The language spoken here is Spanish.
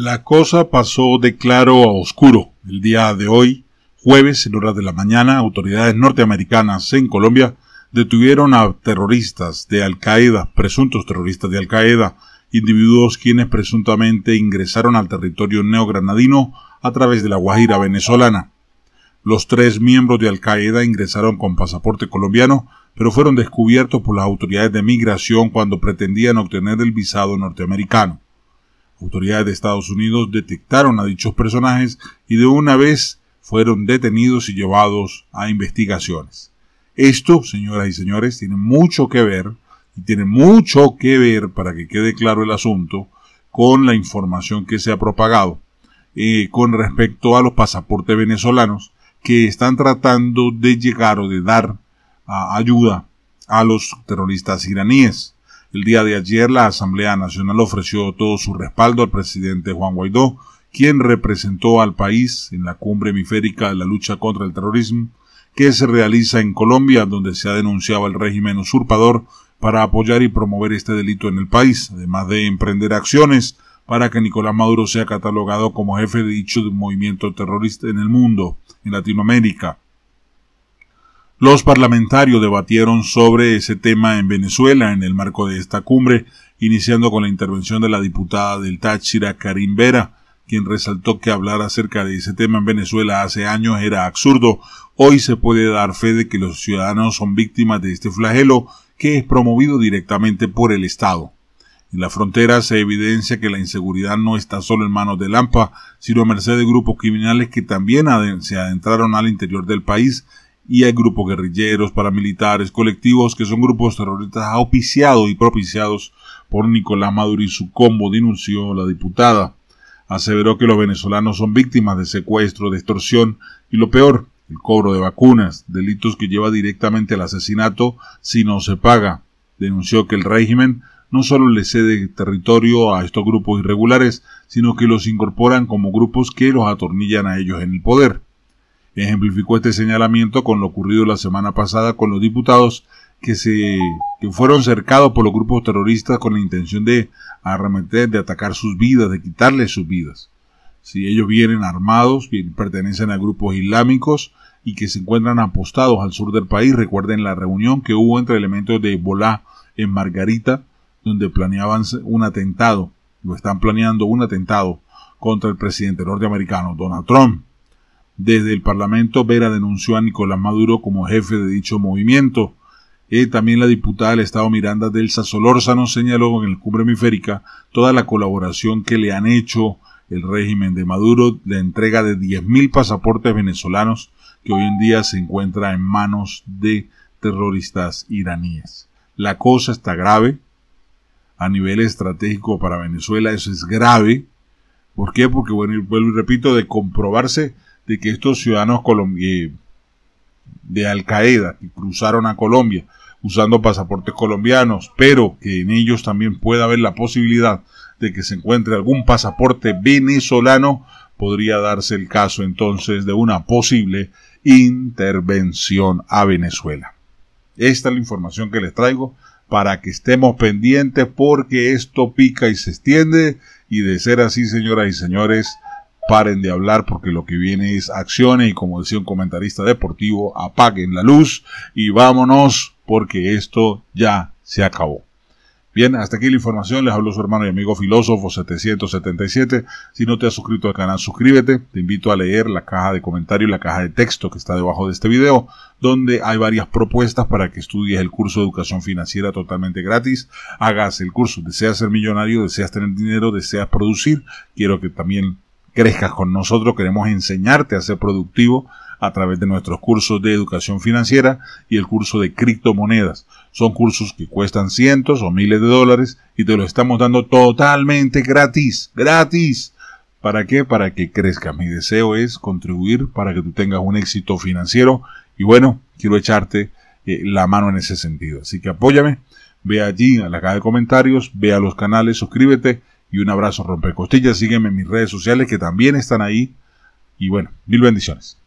La cosa pasó de claro a oscuro el día de hoy, jueves en horas de la mañana, autoridades norteamericanas en Colombia detuvieron a terroristas de Al Qaeda, presuntos terroristas de Al Qaeda, individuos quienes presuntamente ingresaron al territorio neogranadino a través de la Guajira venezolana. Los tres miembros de Al Qaeda ingresaron con pasaporte colombiano, pero fueron descubiertos por las autoridades de migración cuando pretendían obtener el visado norteamericano. Autoridades de Estados Unidos detectaron a dichos personajes y de una vez fueron detenidos y llevados a investigaciones. Esto, señoras y señores, tiene mucho que ver, y tiene mucho que ver, para que quede claro el asunto, con la información que se ha propagado eh, con respecto a los pasaportes venezolanos que están tratando de llegar o de dar ayuda a los terroristas iraníes. El día de ayer la Asamblea Nacional ofreció todo su respaldo al presidente Juan Guaidó, quien representó al país en la cumbre hemisférica de la lucha contra el terrorismo que se realiza en Colombia, donde se ha denunciado el régimen usurpador para apoyar y promover este delito en el país, además de emprender acciones para que Nicolás Maduro sea catalogado como jefe de dicho movimiento terrorista en el mundo, en Latinoamérica. Los parlamentarios debatieron sobre ese tema en Venezuela en el marco de esta cumbre, iniciando con la intervención de la diputada del Táchira, Karim Vera, quien resaltó que hablar acerca de ese tema en Venezuela hace años era absurdo. Hoy se puede dar fe de que los ciudadanos son víctimas de este flagelo que es promovido directamente por el Estado. En la frontera se evidencia que la inseguridad no está solo en manos de Lampa, sino a merced de grupos criminales que también se adentraron al interior del país y hay grupos guerrilleros, paramilitares, colectivos que son grupos terroristas auspiciados y propiciados por Nicolás Maduro y su combo, denunció la diputada. Aseveró que los venezolanos son víctimas de secuestro, de extorsión y lo peor, el cobro de vacunas, delitos que lleva directamente al asesinato si no se paga. Denunció que el régimen no solo le cede territorio a estos grupos irregulares, sino que los incorporan como grupos que los atornillan a ellos en el poder. Ejemplificó este señalamiento con lo ocurrido la semana pasada con los diputados que, se, fueron cercados por los grupos terroristas con la intención de arremeter, de atacar sus vidas, de quitarles sus vidas. Si ellos vienen armados, pertenecen a grupos islámicos y que se encuentran apostados al sur del país, recuerden la reunión que hubo entre elementos de Ebola en Margarita, donde planeaban un atentado, lo están planeando un atentado contra el presidente norteamericano Donald Trump. Desde el Parlamento, Vera denunció a Nicolás Maduro como jefe de dicho movimiento. Eh, también la diputada del Estado Miranda Delsa Solórzano señaló en el Cumbre Hemisférica toda la colaboración que le han hecho el régimen de Maduro, de entrega de 10.000 pasaportes venezolanos que hoy en día se encuentra en manos de terroristas iraníes. La cosa está grave a nivel estratégico para Venezuela, eso es grave. ¿Por qué? Porque, bueno, vuelvo y repito, de comprobarse de que estos ciudadanos eh, de Al Qaeda que cruzaron a Colombia usando pasaportes colombianos, pero que en ellos también pueda haber la posibilidad de que se encuentre algún pasaporte venezolano, podría darse el caso entonces de una posible intervención a Venezuela. Esta es la información que les traigo para que estemos pendientes porque esto pica y se extiende y de ser así, señoras y señores, paren de hablar porque lo que viene es acciones y como decía un comentarista deportivo, apaguen la luz y vámonos porque esto ya se acabó. Bien, hasta aquí la información. Les hablo su hermano y amigo filósofo 777. Si no te has suscrito al canal, suscríbete. Te invito a leer la caja de comentarios y la caja de texto que está debajo de este video, donde hay varias propuestas para que estudies el curso de educación financiera totalmente gratis. Hagas el curso. Deseas ser millonario, deseas tener dinero, deseas producir. Quiero que también crezcas con nosotros, queremos enseñarte a ser productivo a través de nuestros cursos de educación financiera y el curso de criptomonedas. Son cursos que cuestan cientos o miles de dólares y te los estamos dando totalmente gratis, gratis. ¿Para qué? Para que crezcas. Mi deseo es contribuir para que tú tengas un éxito financiero y bueno, quiero echarte eh, la mano en ese sentido. Así que apóyame, ve allí a la caja de comentarios, ve a los canales, suscríbete y un abrazo rompecostillas. Sígueme en mis redes sociales que también están ahí. Y bueno, mil bendiciones.